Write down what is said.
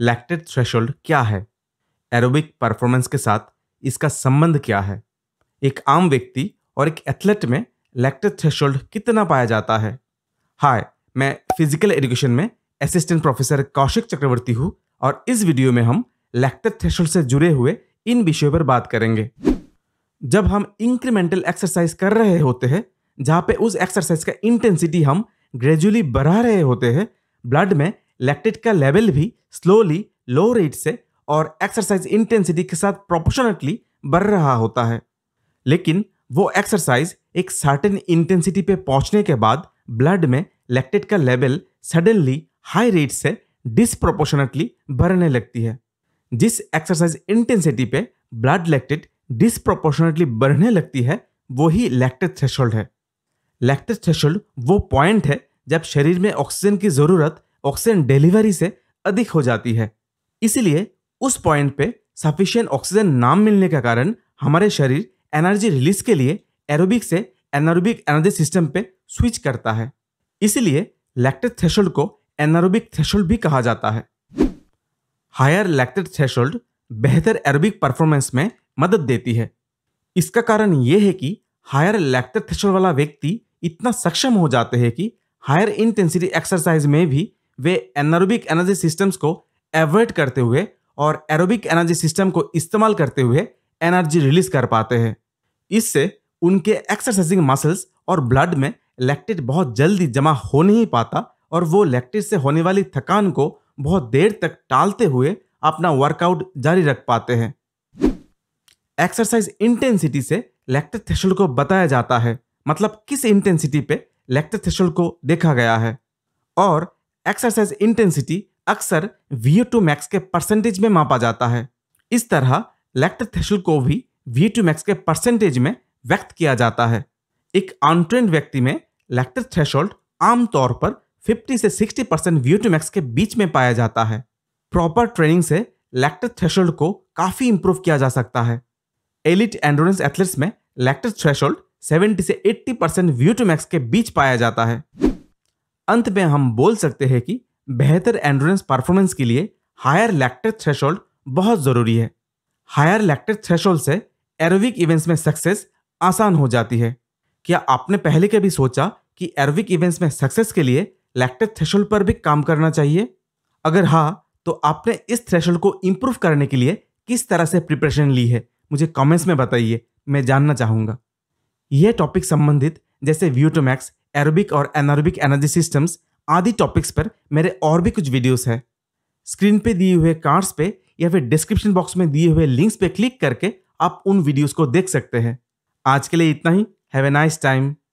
lactate threshold क्या है aerobic performance के साथ इसका संबंध क्या है एक आम व्यक्ति और एक एथलेट में लैक्टेट थ्रेशोल्ड कितना पाया जाता है हाय मैं फिजिकल एजुकेशन में असिस्टेंट प्रोफेसर कौशिक चक्रवर्ती हूँ और इस वीडियो में हम लैक्टेट थ्रेशोल्ड से जुड़े हुए इन विषयों पर बात करेंगे जब हम इंक्रीमेंटल एक्सरसाइज कर रहे होते हैं जहाँ पे उस एक्सरसाइज का इंटेंसिटी हम ग्रेजुअली बढ़ा रहे होते हैं ब्लड में लैक्टेट का लेवल भी स्लोली लो रेट से और एक्सरसाइज इंटेंसिटी के साथ प्रोपोर्शनेटली बढ़ रहा होता है लेकिन वो एक्सरसाइज एक सर्टेन इंटेंसिटी पे पहुंचने के बाद ब्लड में लैक्टेट का लेवल सडनली हाई रेट से डिसप्रोपोर्शनेटली बढ़ने लगती है जिस एक्सरसाइज इंटेंसिटी पे ब्लड लैक्टेट डिसप्रोपोर्शनेटली बढ़ने लगती है वही लैक्टेट थ्रेशोल्ड है लैक्टेट थ्रेशोल्ड वो पॉइंट है जब शरीर में ऑक्सीजन की ज़रूरत ऑक्सीजन डिलीवरी से अधिक हो जाती है इसीलिए उस पॉइंट पे सफिशियंट ऑक्सीजन ना मिलने के कारण हमारे शरीर एनर्जी रिलीज के लिए एरोबिक से एनारोबिक एनर्जी सिस्टम पे स्विच करता है इसलिए लैक्टेड थ्रेशोल्ड को एनारोबिक थ्रेशोल्ड भी कहा जाता है हायर लैक्टेड थ्रेशोल्ड बेहतर एरोबिक परफॉर्मेंस में मदद देती है इसका कारण यह है कि हायर लैक्टेड थ्रेशोल्ड वाला व्यक्ति इतना सक्षम हो जाते हैं कि हायर इंटेंसिटी एक्सरसाइज में भी वे एनरोबिक एनर्जी सिस्टम्स को एवॉइड करते हुए और एरोबिक एनर्जी सिस्टम को इस्तेमाल करते हुए एनर्जी रिलीज कर पाते हैं इससे उनके एक्सरसाइजिंग मसल्स और ब्लड में लैक्टेट बहुत जल्दी जमा हो नहीं पाता और वो लैक्टेट से होने वाली थकान को बहुत देर तक टालते हुए अपना वर्कआउट जारी रख पाते हैं एक्सरसाइज इंटेंसिटी से लैक्टेट थ्रेशोल्ड को बताया जाता है मतलब किस इंटेंसिटी पे लैक्टेट थ्रेशोल्ड को देखा गया है और एक्सरसाइज इंटेंसिटी अक्सर वी टू मैक्स के परसेंटेज में मापा जाता है इस तरह लेक्टर थ्रेशल को भी वी टू मैक्स के परसेंटेज में व्यक्त किया जाता है एक अनट्रेंड व्यक्ति में लेक्टर थ्रेशोल्ड आमतौर पर 50 से 60 परसेंट वी टू मैक्स के बीच में पाया जाता है प्रॉपर ट्रेनिंग से लेक्टर थ्रेशोल्ड को काफ़ी इंप्रूव किया जा सकता है एलिट एंडोरेंस एथलेट्स में लेक्टर थ्रेशोल्ड 70 से 80 परसेंट वी टू मैक्स के बीच पाया जाता है अंत में हम बोल सकते हैं कि बेहतर एंड्योरेंस परफॉर्मेंस के लिए हायर लैक्टेड थ्रेशोल्ड बहुत ज़रूरी है हायर लैक्टर थ्रेशोल्ड से एरोविक इवेंट्स में सक्सेस आसान हो जाती है क्या आपने पहले कभी सोचा कि एरोविक इवेंट्स में सक्सेस के लिए लैक्टेड थ्रेशोल्ड पर भी काम करना चाहिए अगर हाँ तो आपने इस थ्रेशोल्ड को इम्प्रूव करने के लिए किस तरह से प्रिपरेशन ली है मुझे कमेंट्स में बताइए मैं जानना चाहूँगा यह टॉपिक संबंधित जैसे व्यूटोमैक्स एरोबिक और एनारोबिक एनर्जी सिस्टम्स आदि टॉपिक्स पर मेरे और भी कुछ वीडियोस हैं स्क्रीन पे दिए हुए कार्ड्स पे या फिर डिस्क्रिप्शन बॉक्स में दिए हुए लिंक्स पे क्लिक करके आप उन वीडियोस को देख सकते हैं आज के लिए इतना ही हैव ए नाइस टाइम